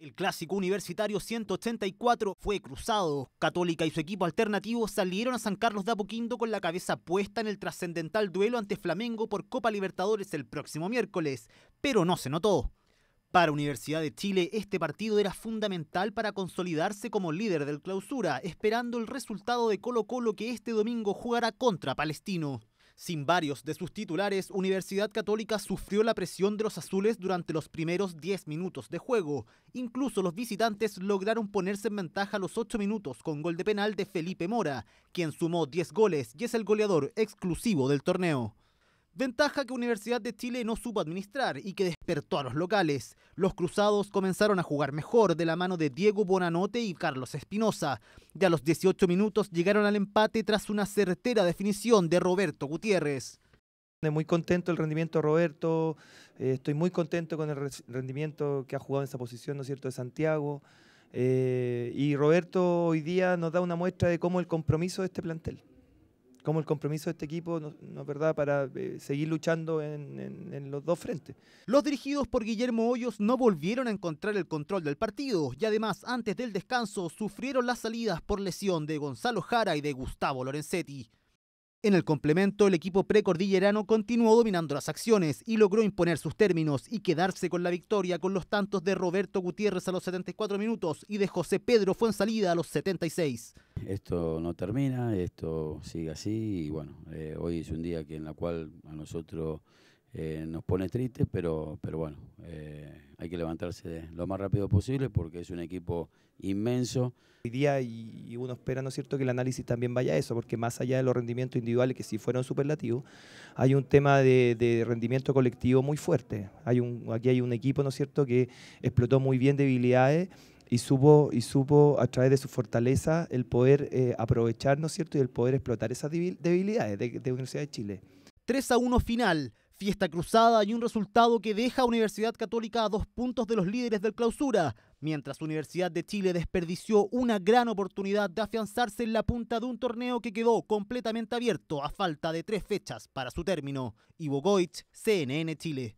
El clásico universitario 184 fue cruzado. Católica y su equipo alternativo salieron a San Carlos de Apoquindo con la cabeza puesta en el trascendental duelo ante Flamengo por Copa Libertadores el próximo miércoles, pero no se notó. Para Universidad de Chile, este partido era fundamental para consolidarse como líder del clausura, esperando el resultado de Colo Colo que este domingo jugará contra Palestino. Sin varios de sus titulares, Universidad Católica sufrió la presión de los azules durante los primeros 10 minutos de juego. Incluso los visitantes lograron ponerse en ventaja a los 8 minutos con gol de penal de Felipe Mora, quien sumó 10 goles y es el goleador exclusivo del torneo. Ventaja que Universidad de Chile no supo administrar y que despertó a los locales. Los cruzados comenzaron a jugar mejor de la mano de Diego Bonanote y Carlos Espinosa. Ya a los 18 minutos llegaron al empate tras una certera definición de Roberto Gutiérrez. Muy contento el rendimiento de Roberto, eh, estoy muy contento con el rendimiento que ha jugado en esa posición, ¿no es cierto?, de Santiago. Eh, y Roberto hoy día nos da una muestra de cómo el compromiso de este plantel como el compromiso de este equipo, no, es verdad, para eh, seguir luchando en, los dos frentes. Los dirigidos por Guillermo Hoyos no volvieron a encontrar el control del partido y además antes del descanso sufrieron las salidas por lesión de Gonzalo Jara y de Gustavo Lorenzetti. En el complemento, el equipo precordillerano continuó dominando las acciones y logró imponer sus términos y quedarse con la victoria con los tantos de Roberto Gutiérrez a los 74 minutos y de José Pedro fue en salida a los 76 esto no termina, esto sigue así y bueno, eh, hoy es un día que en la cual a nosotros eh, nos pone triste, pero, pero bueno, eh, hay que levantarse lo más rápido posible porque es un equipo inmenso. Hoy día y uno espera, ¿no es cierto?, que el análisis también vaya a eso, porque más allá de los rendimientos individuales que sí fueron superlativos, hay un tema de, rendimiento colectivo muy fuerte. Hay un, aquí hay un equipo, ¿no es cierto?, que explotó muy bien debilidades y supo, y supo a través de su fortaleza el poder eh, aprovechar, ¿no es cierto?, y el poder explotar esas debilidades de, Universidad de Chile. 3 a 1 final, fiesta cruzada y un resultado que deja a Universidad Católica a dos puntos de los líderes del clausura, mientras Universidad de Chile desperdició una gran oportunidad de afianzarse en la punta de un torneo que quedó completamente abierto a falta de tres fechas para su término. Ivo Goich, CNN Chile.